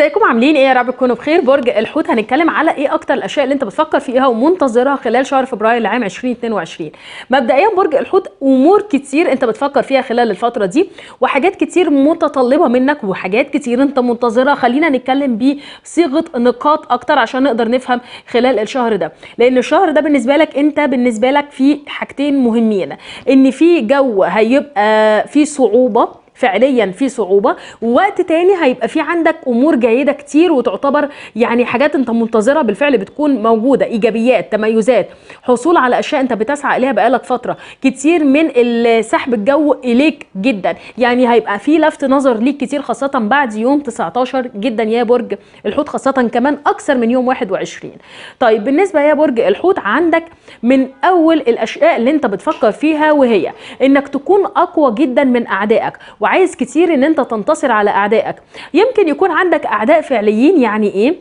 ازيكم عاملين ايه يا رب تكونوا بخير برج الحوت هنتكلم على ايه اكتر الاشياء اللي انت بتفكر فيها ومنتظرها خلال شهر فبراير لعام 2022 مبدئيا برج الحوت امور كتير انت بتفكر فيها خلال الفتره دي وحاجات كتير متطلبه منك وحاجات كتير انت منتظرها خلينا نتكلم بصيغه نقاط اكتر عشان نقدر نفهم خلال الشهر ده لان الشهر ده بالنسبه لك انت بالنسبه لك في حاجتين مهمين ان في جو هيبقى في صعوبه فعليا في صعوبه ووقت تاني هيبقى في عندك امور جيده كتير وتعتبر يعني حاجات انت منتظرها بالفعل بتكون موجوده ايجابيات تميزات حصول على اشياء انت بتسعى اليها بقالك فتره كتير من سحب الجو اليك جدا يعني هيبقى في لفت نظر ليك كتير خاصه بعد يوم 19 جدا يا برج الحوت خاصه كمان اكثر من يوم 21 طيب بالنسبه يا برج الحوت عندك من اول الاشياء اللي انت بتفكر فيها وهي انك تكون اقوى جدا من اعدائك وعايز كتير ان انت تنتصر على اعدائك يمكن يكون عندك اعداء فعليين يعني ايه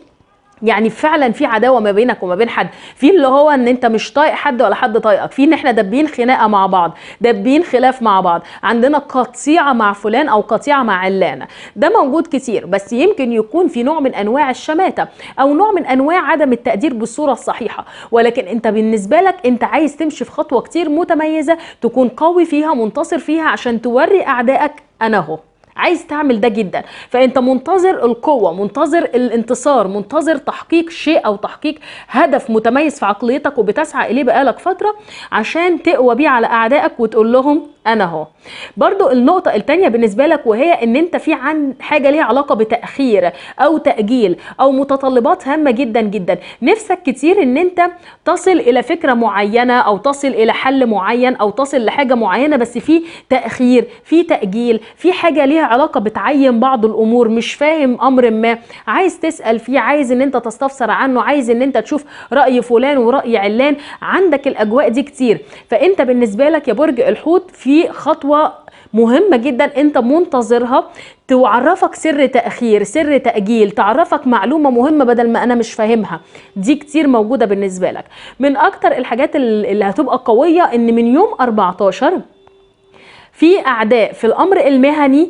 يعني فعلا في عداوه ما بينك وما بين حد في اللي هو ان انت مش طايق حد ولا حد طايقك في ان احنا دابين خناقه مع بعض دابين خلاف مع بعض عندنا قطيعه مع فلان او قطيعه مع علانه ده موجود كتير بس يمكن يكون في نوع من انواع الشماته او نوع من انواع عدم التقدير بالصوره الصحيحه ولكن انت بالنسبه لك انت عايز تمشي في خطوه كتير متميزه تكون قوي فيها منتصر فيها عشان توري اعدائك انا اهو عايز تعمل ده جدا فانت منتظر القوه منتظر الانتصار منتظر تحقيق شيء او تحقيق هدف متميز في عقليتك وبتسعى اليه بقالك فتره عشان تقوى بيه على اعدائك وتقول لهم انا اهو برضو النقطه التانية بالنسبه لك وهي ان انت في عن حاجه ليها علاقه بتاخير او تاجيل او متطلبات هامه جدا جدا نفسك كتير ان انت تصل الى فكره معينه او تصل الى حل معين او تصل لحاجه معينه بس في تاخير في تاجيل في حاجه ليها علاقه بتعين بعض الامور مش فاهم امر ما عايز تسال فيه عايز ان انت تستفسر عنه عايز ان انت تشوف راي فلان وراي علان عندك الاجواء دي كتير فانت بالنسبه لك يا برج الحوت في دي خطوه مهمه جدا انت منتظرها تعرفك سر تاخير سر تاجيل تعرفك معلومه مهمه بدل ما انا مش فاهمها دي كتير موجوده بالنسبه لك من اكتر الحاجات اللي هتبقى قويه ان من يوم 14 في اعداء في الامر المهني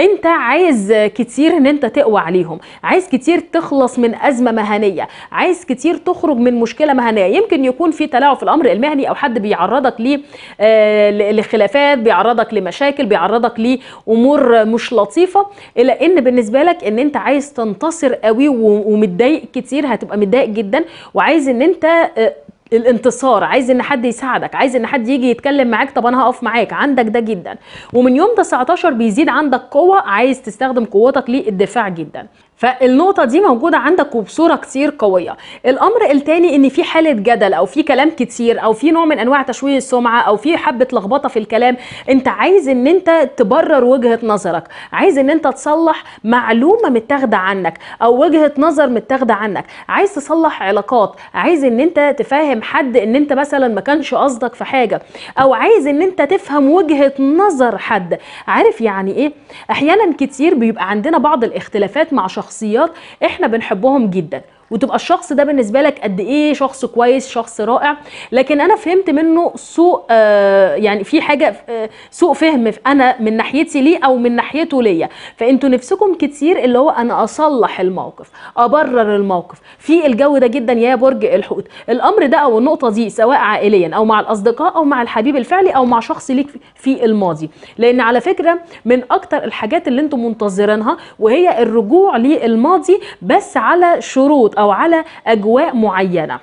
انت عايز كتير ان انت تقوى عليهم عايز كتير تخلص من ازمه مهنيه عايز كتير تخرج من مشكله مهنيه يمكن يكون في تلاعب في الامر المهني او حد بيعرضك آه، ل لخلافات بيعرضك لمشاكل بيعرضك لامور مش لطيفه الا ان بالنسبه لك ان انت عايز تنتصر قوي ومتضايق كتير هتبقى متضايق جدا وعايز ان انت آه، الانتصار عايز ان حد يساعدك عايز ان حد يجي يتكلم معاك طب انا هقف معاك عندك ده جدا ومن يوم 19 بيزيد عندك قوه عايز تستخدم قوتك للدفاع جدا فالنقطة دي موجودة عندك وبصورة كتير قوية. الأمر التاني إن في حالة جدل أو في كلام كتير أو في نوع من أنواع تشويه السمعة أو في حبة لخبطة في الكلام، أنت عايز إن أنت تبرر وجهة نظرك، عايز إن أنت تصلح معلومة متاخدة عنك أو وجهة نظر متاخدة عنك، عايز تصلح علاقات، عايز إن أنت تفهم حد إن أنت مثلا ما كانش قصدك في حاجة، أو عايز إن أنت تفهم وجهة نظر حد، عارف يعني إيه؟ أحيانا كتير بيبقى عندنا بعض الاختلافات مع شخص شخصيات احنا بنحبهم جدا وتبقى الشخص ده بالنسبه لك قد ايه شخص كويس شخص رائع لكن انا فهمت منه سوء آه يعني في حاجه آه سوء فهم انا من ناحيتي ليه او من ناحيته ليا فانتوا نفسكم كتير اللي هو انا اصلح الموقف ابرر الموقف في الجو ده جدا يا برج الحوت الامر ده او النقطه دي سواء عائليا او مع الاصدقاء او مع الحبيب الفعلي او مع شخص ليك في الماضي لان على فكره من اكتر الحاجات اللي انتم منتظرينها وهي الرجوع للماضي بس على شروط او على اجواء معينه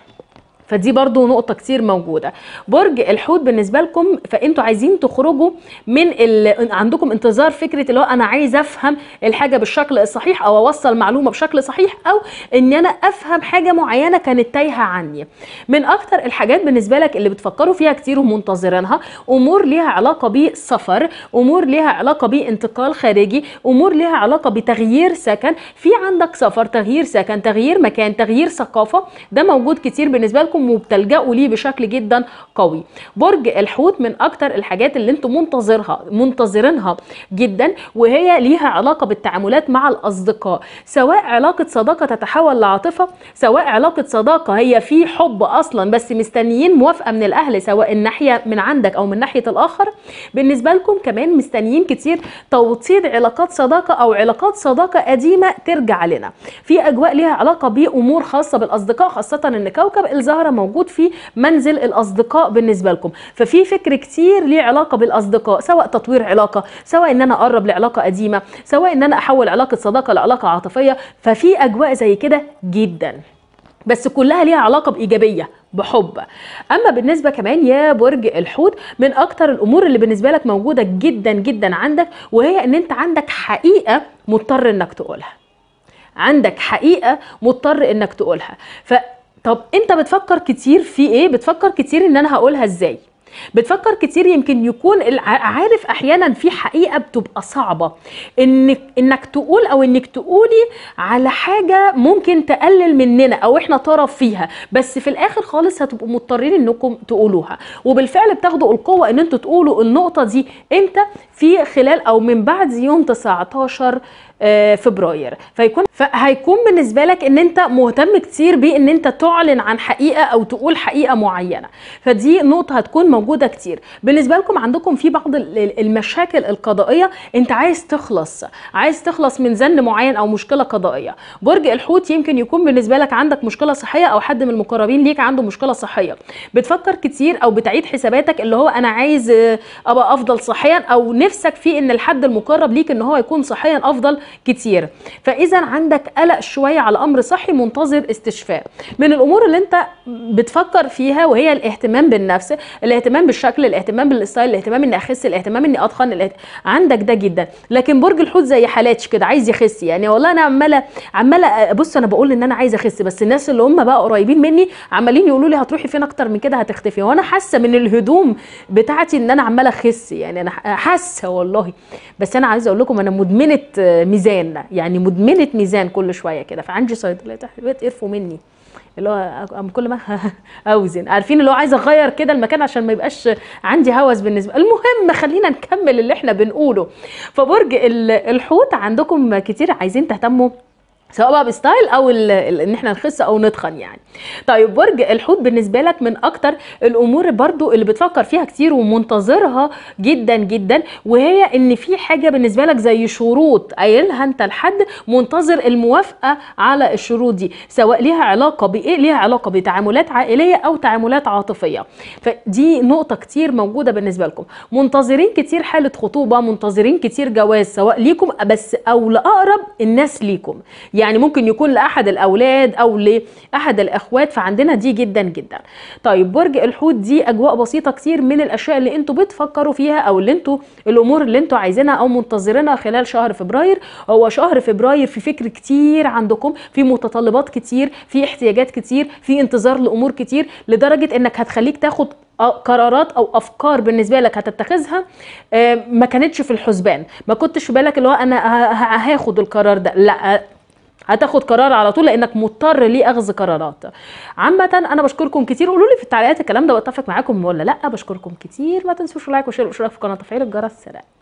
فدي برضو نقطة كتير موجودة برج الحوت بالنسبة لكم فانتوا عايزين تخرجوا من ال... عندكم انتظار فكرة اللي هو انا عايز افهم الحاجة بالشكل الصحيح او اوصل معلومة بشكل صحيح او ان انا افهم حاجة معينة كانت تايهة عني من اكتر الحاجات بالنسبة لك اللي بتفكروا فيها كتير ومنتظرينها امور ليها علاقة بسفر امور ليها علاقة بانتقال خارجي امور ليها علاقة بتغيير سكن في عندك سفر تغيير سكن تغيير مكان تغيير ثقافة ده موجود كتير بالنسبة لكم ليهم وبتلجأوا ليه بشكل جدا قوي برج الحوت من اكتر الحاجات اللي انتم منتظرها منتظرينها جدا وهي ليها علاقه بالتعاملات مع الاصدقاء سواء علاقه صداقه تتحول لعاطفه سواء علاقه صداقه هي في حب اصلا بس مستنيين موافقه من الاهل سواء الناحيه من عندك او من ناحيه الاخر بالنسبه لكم كمان مستنيين كتير توطيد علاقات صداقه او علاقات صداقه قديمه ترجع لنا في اجواء ليها علاقه بامور خاصه بالاصدقاء خاصه ان كوكب الزهره موجود في منزل الاصدقاء بالنسبه لكم ففي فكر كتير ليه علاقه بالاصدقاء سواء تطوير علاقه سواء ان انا اقرب لعلاقه قديمه سواء ان انا احول علاقه صداقه لعلاقه عاطفيه ففي اجواء زي كده جدا بس كلها ليها علاقه بايجابيه بحب اما بالنسبه كمان يا برج الحوت من اكتر الامور اللي بالنسبه لك موجوده جدا جدا عندك وهي ان انت عندك حقيقه مضطر انك تقولها عندك حقيقه مضطر انك تقولها ف طب انت بتفكر كتير في ايه بتفكر كتير ان انا هقولها ازاي بتفكر كتير يمكن يكون عارف احيانا في حقيقه بتبقى صعبه انك انك تقول او انك تقولي على حاجه ممكن تقلل مننا او احنا طرف فيها بس في الاخر خالص هتبقوا مضطرين انكم تقولوها وبالفعل بتاخدوا القوه ان انتوا تقولوا النقطه دي امتى في خلال او من بعد يوم 19 آه، فبراير فيكون فهيكون بالنسبه لك ان انت مهتم كتير بان انت تعلن عن حقيقه او تقول حقيقه معينه فدي نقطه هتكون موجوده كتير بالنسبه لكم عندكم في بعض المشاكل القضائيه انت عايز تخلص عايز تخلص من زن معين او مشكله قضائيه برج الحوت يمكن يكون بالنسبه لك عندك مشكله صحيه او حد من المقربين ليك عنده مشكله صحيه بتفكر كتير او بتعيد حساباتك اللي هو انا عايز آه، ابقى افضل صحيا او نفسك في ان الحد المقرب ليك ان هو يكون صحيا افضل كتير فاذا عندك قلق شويه على امر صحي منتظر استشفاء من الامور اللي انت بتفكر فيها وهي الاهتمام بالنفس الاهتمام بالشكل الاهتمام بالاستايل الاهتمام اني اخس الاهتمام اني اتخن الاهتمام. عندك ده جدا لكن برج الحوت زي حالاتش كده عايز يخس يعني والله انا عماله عماله بص انا بقول ان انا عايز اخس بس الناس اللي هم بقى قريبين مني عمالين يقولوا لي هتروحي فين اكتر من كده هتختفي وانا حاسه من الهدوم بتاعتي ان انا عماله اخس يعني انا حاسه والله بس انا عايزه اقول لكم انا مدمنه ميزان يعني مدمنه ميزان كل شويه كده فعندي صيدليه قرفوا مني اللي هو كل ما اوزن عارفين اللي هو عايزه اغير كده المكان عشان ما يبقاش عندي هوس بالنسبه المهم خلينا نكمل اللي احنا بنقوله فبرج الحوت عندكم كتير عايزين تهتموا سواء بقى بستايل او ان احنا نخس او نتخن يعني طيب برج الحوت بالنسبه لك من اكتر الامور برضو اللي بتفكر فيها كتير ومنتظرها جدا جدا وهي ان في حاجه بالنسبه لك زي شروط قايلها انت لحد منتظر الموافقه على الشروط دي سواء ليها علاقه بايه ليها علاقه بتعاملات عائليه او تعاملات عاطفيه فدي نقطه كتير موجوده بالنسبه لكم منتظرين كتير حاله خطوبه منتظرين كتير جواز سواء ليكم بس او لاقرب الناس ليكم يعني ممكن يكون لأحد الأولاد أو لأحد الأخوات فعندنا دي جدا جدا طيب برج الحوت دي أجواء بسيطة كتير من الأشياء اللي انتوا بتفكروا فيها أو اللي انتوا الأمور اللي انتوا عايزينها أو منتظرينها خلال شهر فبراير هو شهر فبراير في فكر كتير عندكم في متطلبات كتير في احتياجات كتير في انتظار لأمور كتير لدرجة انك هتخليك تاخد قرارات او افكار بالنسبه لك هتتخذها آه، ما كانتش في الحسبان ما كنتش في بالك اللي هو انا هاخد القرار ده لا هتاخد قرار على طول لانك مضطر لاخذ قرارات عامه انا بشكركم كتير قولوا لي في التعليقات الكلام ده بتفق معاكم ولا لا بشكركم كتير ما تنسوش لايك وشير واشتراك في القناه وتفعيل الجرس سلام